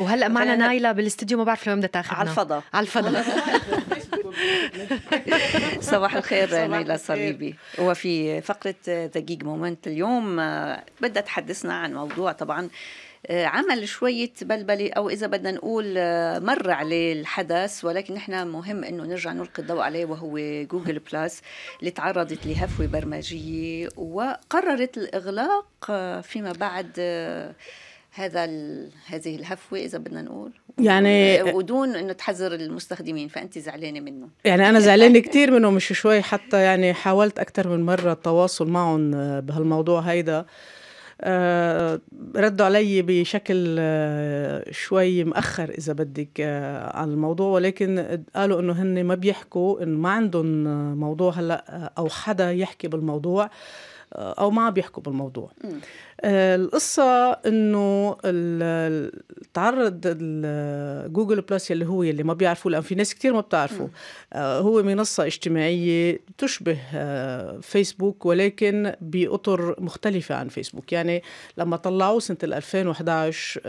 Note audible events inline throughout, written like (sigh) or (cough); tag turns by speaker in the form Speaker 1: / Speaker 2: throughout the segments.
Speaker 1: وهلا معنا نايلة بالاستديو ما بعرف لوين بدها تاخذنا
Speaker 2: على الفضاء على الفضاء (laughs) صباح الخير نايلة صليبي وفي فقرة دقيق مومنت اليوم آه، بدها تحدثنا عن موضوع طبعا آه، عمل شوية بلبلة أو إذا بدنا نقول آه، مر عليه الحدث ولكن نحن مهم إنه نرجع نلقي الضوء عليه وهو جوجل بلاس اللي تعرضت لهفوة برمجية وقررت الإغلاق فيما بعد هذا هذه الهفوه اذا بدنا نقول
Speaker 1: يعني
Speaker 2: ودون انه تحذر المستخدمين فانت زعلانه منه
Speaker 1: يعني انا زعلانه كثير منه مش شوي حتى يعني حاولت اكثر من مره التواصل معهم بهالموضوع هيدا آه، ردوا علي بشكل آه، شوي مأخر إذا بدك عن آه، على الموضوع ولكن قالوا إنه هن ما بيحكوا إنه ما عندهم موضوع هلا أو حدا يحكي بالموضوع أو ما بيحكوا بالموضوع. م. آه، القصة انه تعرض جوجل بلس يلي هو يلي ما بيعرفوه لان في ناس كتير ما بتعرفه آه، هو منصة اجتماعية تشبه آه، فيسبوك ولكن بأطر مختلفة عن فيسبوك يعني لما طلعوه سنة 2011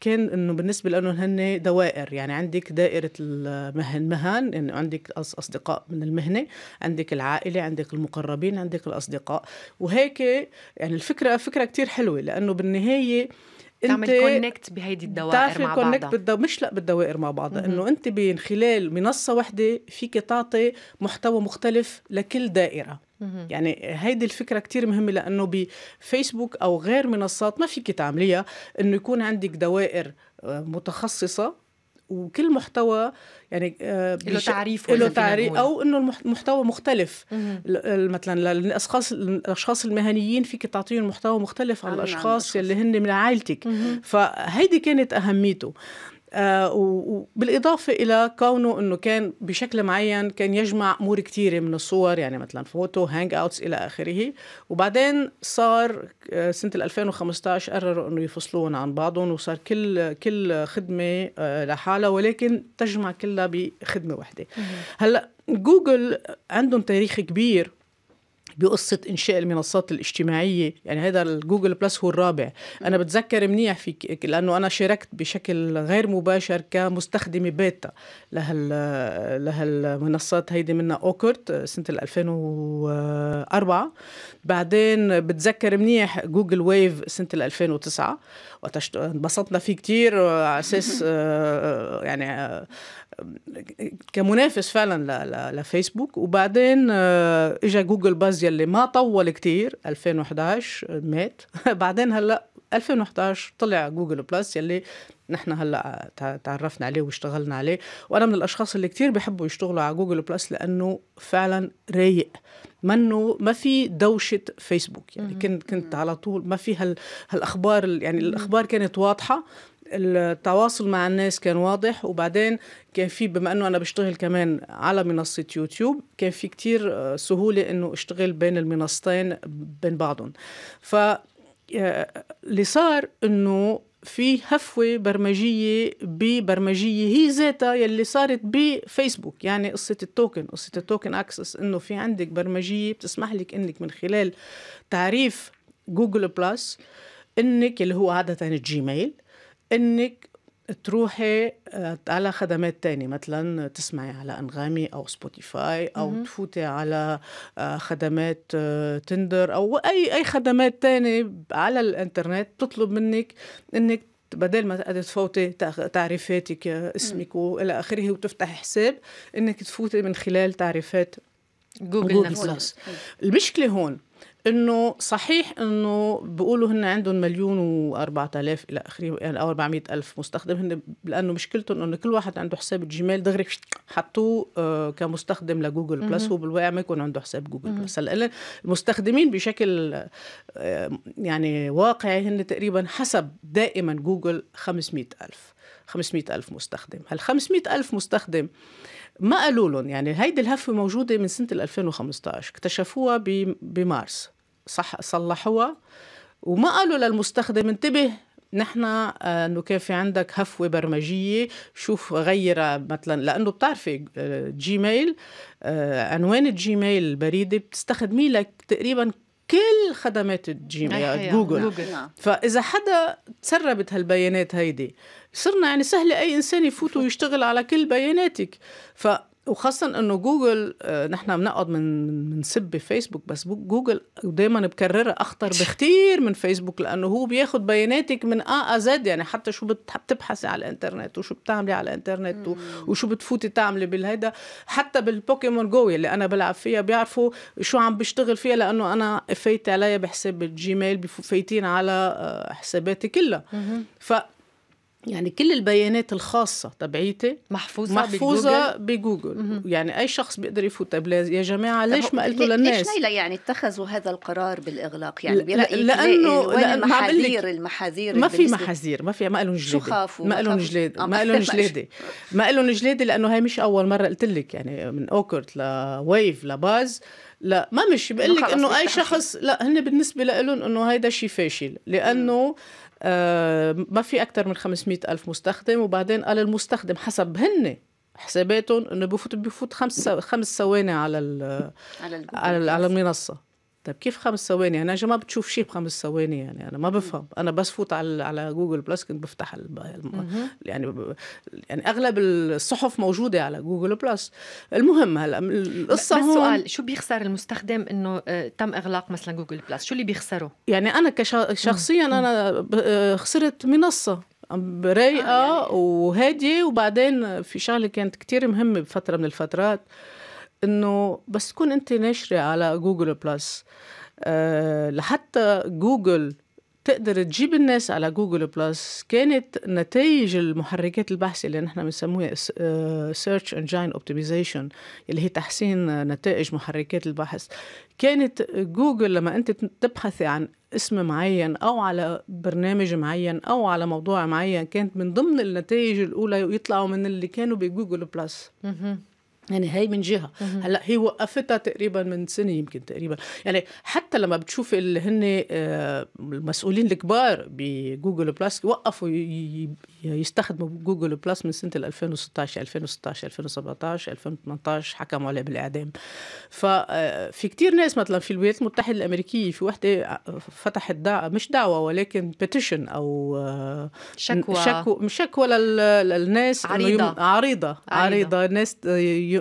Speaker 1: كان انه بالنسبة لانه هن دوائر يعني عندك دائرة المهن يعني عندك اصدقاء من المهنة عندك العائلة عندك المقربين عندك الاصدقاء وهيك يعني الفكرة فكرة كتير حلوه لانه بالنهايه انت تعمل كونكت بهيدي الدوائر مع بعضها كونكت بالدو... مش لا بالدوائر مع بعضها انه انت من خلال منصه واحده فيك تعطي محتوى مختلف لكل دائره مم. يعني هيدي الفكره كتير مهمه لانه بفيسبوك او غير منصات ما فيك تعمليها انه يكون عندك دوائر آه، متخصصه وكل محتوى يعني آه، له تعريف له تعريف او انه المحتوى مختلف مثلا للاشخاص الاشخاص المهنيين فيك تعطيهم محتوى مختلف عن الاشخاص يلي هن من عائلتك فهيدي كانت اهميته آه، وبالإضافة إلى كونه أنه كان بشكل معين كان يجمع أمور كثيرة من الصور يعني مثلا فوتو هانج أوتس إلى آخره وبعدين صار آه، سنة 2015 قرروا أنه يفصلون عن بعضهم وصار كل كل خدمة آه، لحالها ولكن تجمع كلها بخدمة واحدة هلأ جوجل عندهم تاريخ كبير بقصه انشاء المنصات الاجتماعيه يعني هذا الجوجل بلس هو الرابع انا بتذكر منيح في لانه انا شاركت بشكل غير مباشر كمستخدمه بيتا لهال لهالمنصات هيدي منها اوكرت سنه 2004 بعدين بتذكر منيح جوجل ويف سنه 2009 وقت انبسطنا فيه كتير على اساس آه، يعني آه، كمنافس فعلا لفيسبوك وبعدين آه، اجا جوجل باز يلي ما طول كتير 2011 مات (laughs) بعدين هلا 2011 طلع جوجل بلس يلي نحن هلا تعرفنا عليه واشتغلنا عليه وانا من الاشخاص اللي كتير بحبوا يشتغلوا على جوجل بلس لانه فعلا رايق منه ما في دوشه فيسبوك يعني كنت كنت على طول ما في هال هالاخبار يعني الاخبار كانت واضحه التواصل مع الناس كان واضح وبعدين كان في بما انه انا بشتغل كمان على منصه يوتيوب كان في كتير آه، سهوله انه اشتغل بين المنصتين بين بعضهم ف آه، اللي صار انه في هفوة برمجية ببرمجية هي ذاتها يلي صارت بفيسبوك يعني قصة التوكن قصة التوكن أكسس إنه في عندك برمجية بتسمح لك إنك من خلال تعريف جوجل بلس إنك اللي هو عادة الجيميل انك تروحي آه، على خدمات تانية مثلا تسمعي على أنغامي أو سبوتيفاي أو م-م. تفوتي على آه، خدمات تندر آه، أو أي أي خدمات تانية على الإنترنت تطلب منك إنك بدل ما تفوتي تعريفاتك اسمك والى اخره وتفتحي حساب انك تفوتي من خلال تعريفات جوجل, جوجل بلس المشكله هون انه صحيح انه بيقولوا هن عندهم مليون و4000 الى اخره يعني او 400 الف مستخدم هن لانه مشكلتهم انه كل واحد عنده حساب جيميل دغري حطوه آه، كمستخدم لجوجل بلس هو بالواقع ما يكون عنده حساب جوجل بلس هلا المستخدمين بشكل آه، يعني واقعي هن تقريبا حسب دائما جوجل 500 الف 500 ألف مستخدم هال 500 ألف مستخدم ما قالوا لهم يعني هيدي الهفوة موجودة من سنة 2015 اكتشفوها بمارس صح صلحوها وما قالوا للمستخدم انتبه نحن آه، انه كان في عندك هفوه برمجيه شوف غيرها مثلا لانه بتعرفي جيميل آه، آه، عنوان الجيميل البريده بتستخدميه لك تقريبا كل خدمات الجيميل آه، جوجل. جوجل نعم. فاذا حدا تسربت هالبيانات هيدي صرنا يعني سهل اي انسان يفوت ويشتغل على كل بياناتك ف وخاصة انه جوجل آه، نحن بنقعد من بنسب فيسبوك بس جوجل دايما بكررها اخطر (laughs) بكثير من فيسبوك لانه هو بياخذ بياناتك من ا زد يعني حتى شو بتبحثي على الانترنت وشو بتعملي على الانترنت وشو بتفوتي تعملي بالهيدا حتى بالبوكيمون جو اللي انا بلعب فيها بيعرفوا شو عم بشتغل فيها لانه انا فايت عليا بحساب الجيميل فايتين على آه، حساباتي كلها ف يعني كل البيانات الخاصة تبعيتي محفوظة, محفوظة بجوجل, بجوجل. يعني أي شخص بيقدر يفوت طيب يا جماعة ليش ما قلتوا للناس ليش ليلى
Speaker 2: يعني اتخذوا هذا القرار بالإغلاق يعني برأيك لأنه, لأنه المحاذير المحاذير ما في محاذير
Speaker 1: ما في ما لهم جلادة شو خافوا ما لهم جلادة آه. ما لهم (laughs) جلادة ما لهم جلادة لأنه هي مش أول مرة قلت لك يعني من أوكرت لويف لباز لا ما مش بقول لك انه اي شخص لا هن بالنسبه لهم انه هيدا شيء فاشل لانه آه ما في اكثر من 500 الف مستخدم وبعدين قال المستخدم حسب هن حساباتهم انه بفوت بفوت خمس خمس ثواني على على, على المنصه طيب كيف خمس ثواني انا ما بتشوف شيء بخمس ثواني يعني انا ما بفهم انا بس فوت على على جوجل بلس كنت بفتح الم... يعني ب... يعني اغلب الصحف موجوده على جوجل بلس المهم هلا القصه بس هون سؤال شو بيخسر المستخدم انه آه، تم اغلاق مثلا جوجل بلس شو اللي بيخسره يعني انا كشخصيا انا آه، خسرت منصه رايقه آه يعني. وهاديه وبعدين في شغله كانت كتير مهمه بفتره من الفترات انه بس تكون انت ناشره على جوجل بلس آه، لحتى جوجل تقدر تجيب الناس على جوجل بلس كانت نتائج المحركات البحث اللي نحن بنسموها سيرش انجين اوبتمايزيشن اللي هي تحسين نتائج محركات البحث كانت جوجل لما انت تبحثي عن اسم معين او على برنامج معين او على موضوع معين كانت من ضمن النتائج الاولى يطلعوا من اللي كانوا بجوجل بلس يعني هي من جهه هلا هي وقفتها تقريبا من سنه يمكن تقريبا يعني حتى لما بتشوف اللي هن آه، المسؤولين الكبار بجوجل بلس وقفوا يستخدموا جوجل بلس من سنه 2016 2016 2017 2018 حكموا عليه بالاعدام ففي آه، كتير ناس مثلا في الولايات المتحده الامريكيه في وحده آه، فتحت دعوة مش دعوه ولكن بيتيشن او شكوى شكوى مش شكوى للناس عريضه عريضه عريضه, عريضة. ناس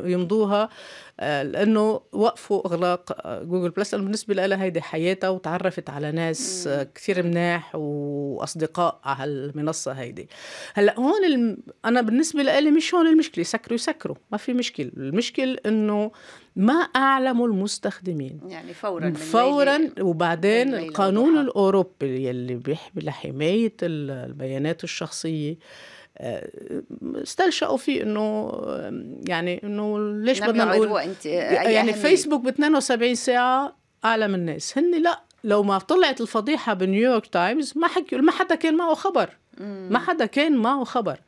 Speaker 1: يمضوها آه، لانه وقفوا اغلاق آه، جوجل بلس لانه بالنسبه لها هيدي حياتها وتعرفت على ناس آه، كثير مناح واصدقاء على المنصه هيدي هلا هون الم... انا بالنسبه لي مش هون المشكله يسكروا يسكروا ما في مشكله المشكل انه ما اعلموا المستخدمين
Speaker 2: يعني فورا فورا
Speaker 1: وبعدين القانون الاوروبي يلي بيحمي لحمايه البيانات الشخصيه آه، استلشقوا فيه انه يعني انه ليش بدنا نقول انت
Speaker 2: يعني فيسبوك
Speaker 1: ب 72 ساعه اعلى من الناس هن لا لو ما طلعت الفضيحه بنيويورك تايمز ما حكي ما حدا كان معه خبر ما حدا كان معه خبر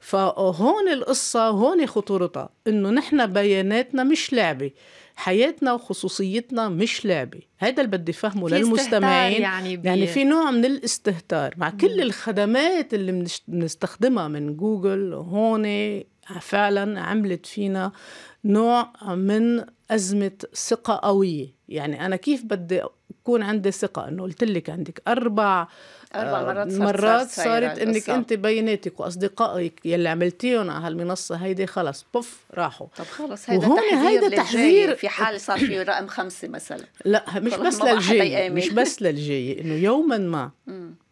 Speaker 1: فهون القصه هون خطورتها انه نحن بياناتنا مش لعبه حياتنا وخصوصيتنا مش لعبه هذا اللي بدي فهمه للمستمعين يعني, بي... يعني في نوع من الاستهتار مع كل الخدمات اللي بنستخدمها من جوجل هون فعلا عملت فينا نوع من أزمة ثقة قوية يعني أنا كيف بدي يكون عندي ثقة إنه قلت لك عندك أربع آه، أربع مرات صارت, مرات صارت, صارت إنك أنت بيناتك وأصدقائك يلي عملتيهم على هالمنصة هيدي خلص بوف راحوا طب خلص هيدا وهون تحذير هيدا تحذير
Speaker 2: في حال صار في رقم خمسة مثلا
Speaker 1: لا مش بس للجاي مش بس (laughs) للجاي إنه يوما ما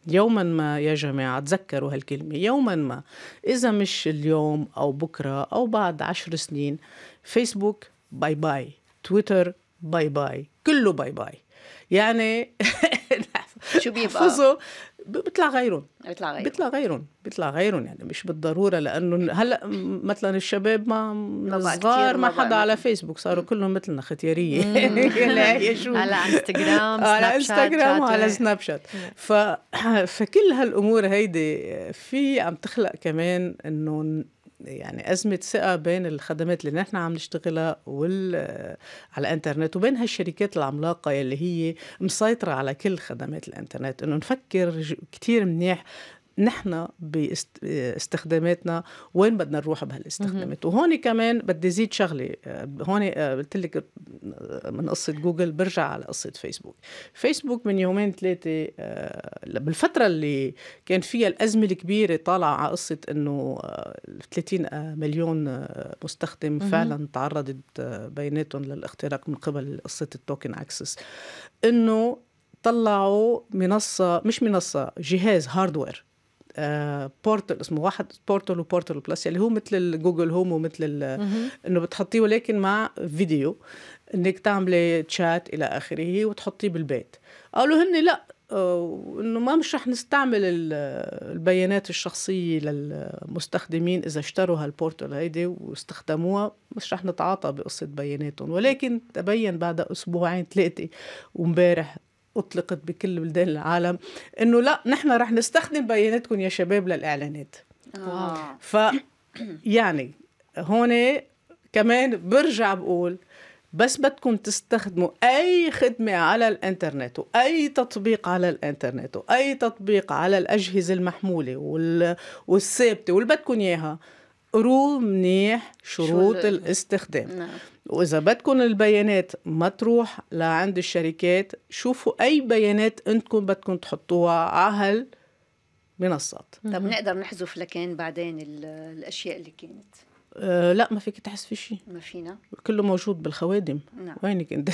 Speaker 1: يوما ما يا جماعة تذكروا هالكلمة يوما ما إذا مش اليوم أو بكرة أو بعد عشر سنين فيسبوك باي باي تويتر باي باي كله باي باي يعني (laughs) شو بيبقى؟ حفظه بيطلع غيرهم بيطلع غيرهم بيطلع غيرهم بيطلع غيرهم يعني مش بالضروره لانه هلا مثلا الشباب ما من الصغار ما حدا على فيسبوك صاروا كلهم مثلنا ختياريه (laughs) يعني على انستغرام (laughs) على انستغرام وعلى سناب شات ف... فكل هالامور هيدي في عم تخلق كمان انه يعني ازمه ثقه بين الخدمات اللي نحن عم نشتغلها وال على الانترنت وبين هالشركات العملاقه اللي هي مسيطره على كل خدمات الانترنت انه نفكر كتير منيح نحن باستخداماتنا وين بدنا نروح بهالاستخدامات وهون كمان بدي زيد شغله هون آه، قلت لك من قصه جوجل برجع على قصه فيسبوك فيسبوك من يومين ثلاثه آه، بالفتره اللي كان فيها الازمه الكبيره طالعه على قصه انه 30 آه، مليون مستخدم فعلا تعرضت بيناتهم للاختراق من قبل قصه التوكن اكسس انه طلعوا منصه مش منصه جهاز هاردوير بورتل آه، اسمه واحد بورتل وبورتل بلس اللي هو مثل الجوجل هوم ومثل انه بتحطيه ولكن مع فيديو انك تعملي تشات الى اخره وتحطيه بالبيت قالوا هن لا آه، انه ما مش رح نستعمل البيانات الشخصيه للمستخدمين اذا اشتروا هالبورتل هيدي واستخدموها مش رح نتعاطى بقصه بياناتهم ولكن تبين بعد اسبوعين ثلاثه وامبارح اطلقت بكل بلدان العالم انه لا نحن رح نستخدم بياناتكم يا شباب للاعلانات آه. ف (clears throat) يعني هون كمان برجع بقول بس بدكم تستخدموا اي خدمه على الانترنت واي تطبيق على الانترنت واي تطبيق على الاجهزه المحموله والثابته واللي بدكم اياها اقروا منيح شروط الاستخدام نعم. واذا بدكم البيانات ما تروح لعند الشركات شوفوا اي بيانات انتم بدكم تحطوها على هالمنصات طب
Speaker 2: نقدر نحذف لكان بعدين الاشياء اللي كانت
Speaker 1: آه، لا ما فيك تحس في شيء ما فينا كله موجود بالخوادم نعم. وينك انت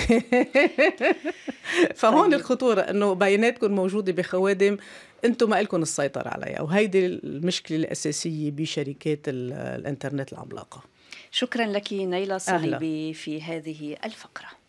Speaker 1: (laughs) فهون طيب. الخطوره انه بياناتكم موجوده بخوادم انتم ما لكم السيطره عليها وهيدي المشكله الاساسيه بشركات الانترنت العملاقه
Speaker 2: شكرا لك نيلة صليبي في هذه الفقره